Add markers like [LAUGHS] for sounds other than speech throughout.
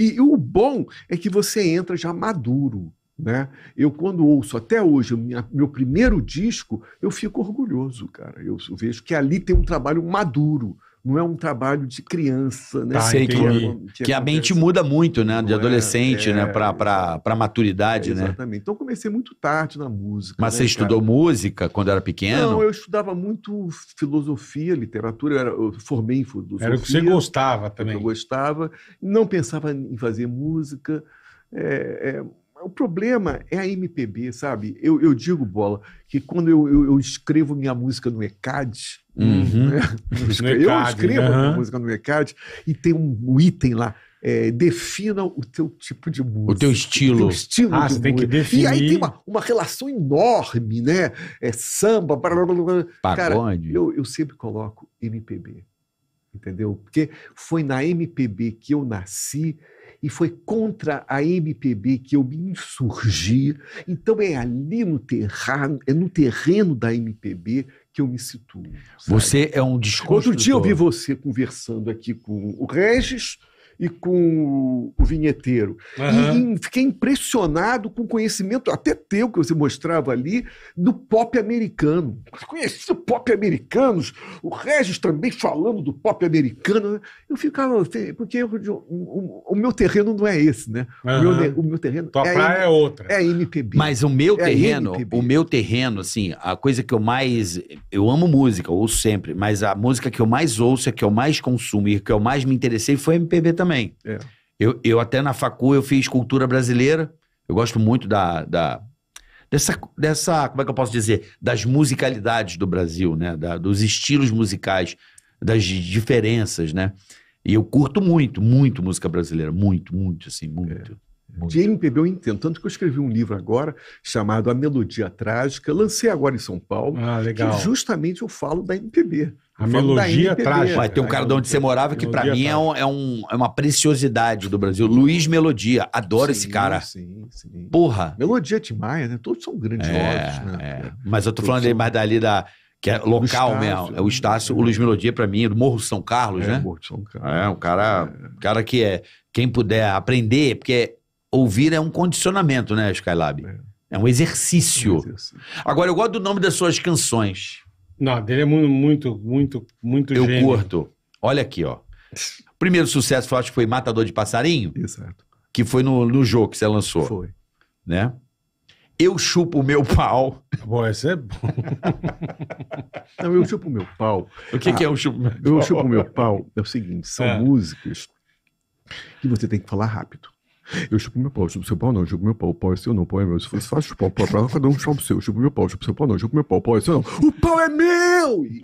E, e o bom é que você entra já maduro. Né? Eu, quando ouço até hoje minha, meu primeiro disco, eu fico orgulhoso, cara. Eu, eu vejo que ali tem um trabalho maduro não é um trabalho de criança, né? Tá, Sei que, que, que a mente muda muito, né? De é, adolescente, é, é, né? Para maturidade, é, exatamente. né? Exatamente. Então comecei muito tarde na música. Mas né, você estudou cara? música quando era pequeno? Não, eu estudava muito filosofia, literatura. Eu, era, eu formei em filosofia. Era o que você gostava também. Eu gostava. Não pensava em fazer música. É, é o problema é a MPB, sabe? Eu, eu digo, Bola, que quando eu, eu, eu escrevo minha música no ECAD, Uhum. Né? [LAUGHS] eu escrevo uhum. a música no Mercado e tem um item lá. É, defina o teu tipo de música. O teu estilo. O teu estilo ah, de você tem que definir. E aí tem uma, uma relação enorme, né? É samba, blá, blá, blá. Cara, eu, eu sempre coloco MPB, entendeu? Porque foi na MPB que eu nasci e foi contra a MPB que eu me insurgi. Então é ali no terreno, é no terreno da MPB que eu me situo. Sabe? Você é um desconstrutor. Outro dia eu vi você conversando aqui com o Regis e com o vinheteiro. Uhum. E, e, fiquei impressionado com o conhecimento, até teu, que você mostrava ali, do pop americano. Conheci o pop americano, o Regis também falando do pop americano. Né? Eu ficava, porque eu, o, o, meu terreno não é esse, né? Uhum. O, meu, o, meu, terreno. Tua é praia é outra. É MPB. Mas o meu é terreno, MPB. o meu terreno, assim, a coisa que eu mais. Eu amo música, ouço sempre, mas a música que eu mais ouço, a que eu mais consumo e que eu mais me interessei foi MPB também também. É. Eu, eu até na facu eu fiz cultura brasileira. Eu gosto muito da, da dessa, dessa, como é que eu posso dizer, das musicalidades do Brasil, né? Da, dos estilos musicais, das diferenças, né? E eu curto muito, muito música brasileira, muito, muito, assim, muito. É. Muito. De MPB eu entendo. Tanto que eu escrevi um livro agora chamado A Melodia Trágica, lancei agora em São Paulo, ah, que justamente eu falo da MPB. A melodia trágica. Vai ter um cara de onde você morava que para mim é, um, é, um, é, uma preciosidade do Brasil. Luiz Melodia. Adoro sim, esse cara. Sim, sim. Porra. Melodia é de Maia, né? Todos são grandiosos, é, né? É. Mas eu tô falando são... mais dali da... Que é local mesmo. É o né? Estácio, o Luiz Melodia, para mim, do Morro São Carlos, é, né? Morro São Carlos. É, um cara, cara que é. Quem puder aprender, porque ouvir é um condicionamento, né, Skylab? É, é um exercício. É Agora, eu gosto do nome das suas canções. Não, dele é muito, muito, muito Eu gênero. curto. Olha aqui, ó. Primeiro sucesso, eu acho que foi Matador de Passarinho. Exato. Que foi no, no jogo que você lançou. Foi. Né? Eu chupo o meu pau. Bom, essa é bom. [LAUGHS] Não, eu chupo o meu pau. O que, ah, que é ah, o chupo meu pau? Eu chupo o meu pau é o seguinte, são é. músicas que você tem que falar rápido. Eu chupo meu pau, chupo seu pau, não, chupo meu pau, o pau é seu, não, o pau é meu. Se fosse fácil chupar o pau pra lá, cada um chupa o seu, chupo meu pau, chupo seu pau, não, chupo meu pau, o pau é seu, não. O pau é meu! E,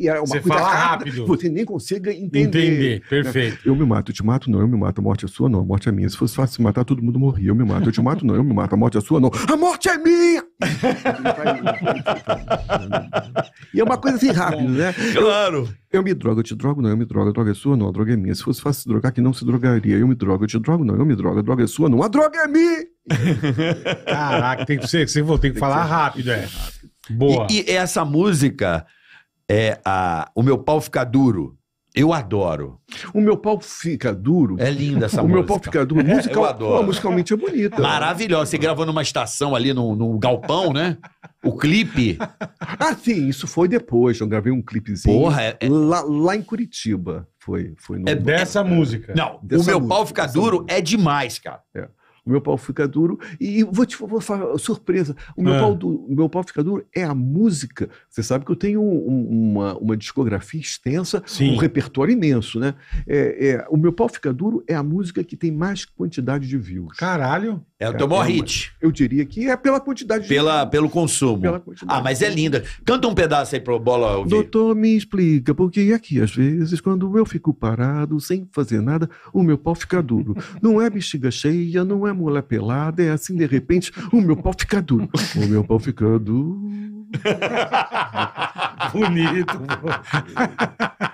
e, e, é uma Você coisa fala rápido. Você nem consegue entender. Entender, perfeito. Eu me mato, eu te mato, não, eu me mato, a morte é sua, não, a morte é minha. Se fosse fácil se matar, todo mundo morria. Eu me mato, eu te mato, não, eu me mato, a morte é sua, não, a morte é minha! E é uma coisa assim rápida, né? Claro! Eu me drogo, eu te drogo, não, eu me drogo, a droga é sua, não, a droga é minha. Se fosse fácil se drogar, que não se drogaria. Eu me drogo, eu te drogo, não, eu me drogo, a droga é sua, não, a droga é minha! [LAUGHS] Caraca, tem que ser, você tem que falar rápido, é. Boa. E, e, essa música é a O Meu Pau Fica Duro. Eu adoro. O meu pau fica duro. É linda essa o música. O meu pau fica duro. Música, [LAUGHS] eu adoro. Pô, musicalmente é bonita. Maravilhosa. Você gravou numa estação ali, no galpão, né? O clipe. Ah, sim. Isso foi depois. Eu gravei um clipezinho. Porra. É, é... Lá, lá, em Curitiba. Foi, foi no... É dessa é, música. Não. Dessa o meu música, pau fica duro música. é demais, cara. É. O meu pau fica duro. E vou te vou falar, surpresa: o meu, é. pau do, meu pau fica duro é a música. Você sabe que eu tenho uma, uma discografia extensa, Sim. um repertório imenso, né? É, é, o meu pau fica duro é a música que tem mais quantidade de views. Caralho! É o é, hit. Eu diria que é pela quantidade pela, de... Pelo consumo. Pela ah, mas é linda. Canta um pedaço aí pro Bola ouvir. Doutor, me explica, porque aqui às vezes, quando eu fico parado, sem fazer nada, o meu pau fica duro. Não é bexiga cheia, não é mulher pelada, é assim, de repente, o meu pau fica duro. O meu pau fica duro. [LAUGHS] Bonito,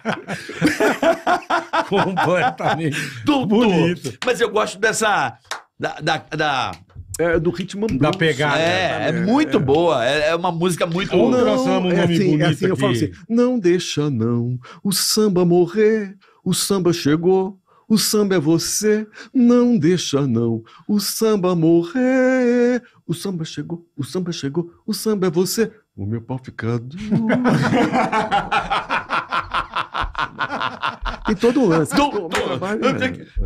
[LAUGHS] Completamente. Doutor, Bonito. Mas eu gosto dessa da, da, da... É, do ritmo blues. Da pegada. É, é muito é. boa. É, uma música muito... não, não, é assim, é assim eu falo assim, não deixa não o samba morrer, o samba chegou, o samba é você, não deixa não o samba morrer, o samba chegou, o samba chegou, o samba é você, o meu pau fica [LAUGHS] Tem todo o lance. Doutor!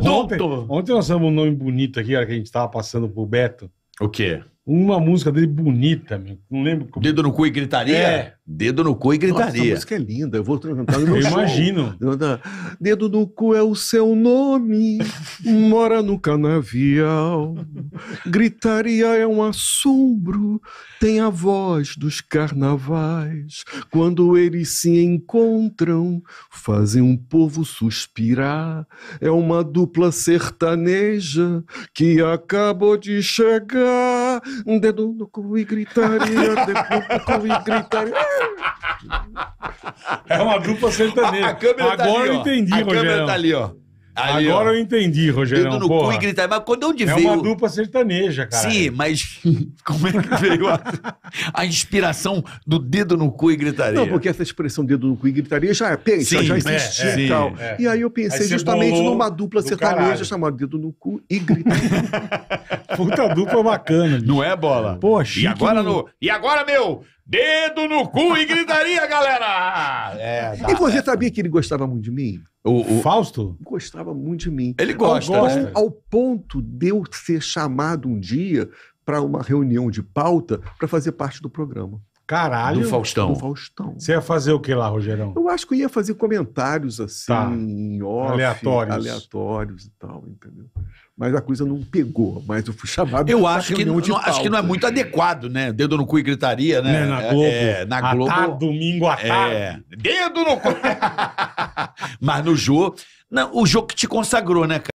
Doutor! Ontem, ontem nós temos um nome bonito aqui, que a gente tava passando pro Beto. O quê? Uma música dele bonita, meu. não lembro como. Dedo no cu e gritaria? É. Dedo no cu e gritaria. Nossa, essa música é linda, eu vou cantar no [LAUGHS] meu Eu show. imagino. Dedo no cu é o seu nome, mora no canavial. Gritaria é um assombro, tem a voz dos carnavais. Quando eles se encontram, fazem um povo suspirar. É uma dupla sertaneja que acabou de chegar um dedo no cu e gritar, um dedo no cu e gritar. É uma grupa sertaneja. A, a câmera tá Agora tá ali, eu entendi, ó. A Rogério. câmera tá ali, ó. Agora ó, eu entendi, Rogério. Dedo no cu e gritar. Mas quando onde é veio. É uma dupla sertaneja, cara. Sim, mas [LAUGHS] como é que veio a, a, inspiração do dedo no cu e gritaria? Não, porque essa expressão dedo no cu e gritaria já, é, pensa, sim, já é, existia é, e tal. É, e aí eu pensei aí justamente numa dupla sertaneja caralho. chamada dedo no cu e gritaria. [LAUGHS] Puta dupla bacana. Bicho. Não é bola? Poxa. E agora, no... e agora, meu? Dedo no cu e gritaria, galera! É, é dá, e você é. sabia que ele gostava muito de mim? O, o... Fausto? Gostava muito de mim. Ele gosta. Ao, né? ao ponto de eu ser chamado um dia para uma reunião de pauta para fazer parte do programa. Caralho. Do Faustão. Do Faustão. Você ia fazer o que lá, Rogerão? Eu acho que eu ia fazer comentários assim, tá. off, aleatórios. aleatórios e tal, entendeu? Mas a coisa não pegou, mas eu fui chamado Eu acho que, não, acho que não é muito adequado, né? Dedo no cu e gritaria, né? né na Globo. É, é na Globo. Atá, domingo à é. tarde. É. Dedo no cu. [LAUGHS] mas no jogo, não, o jogo que te consagrou, né, cara?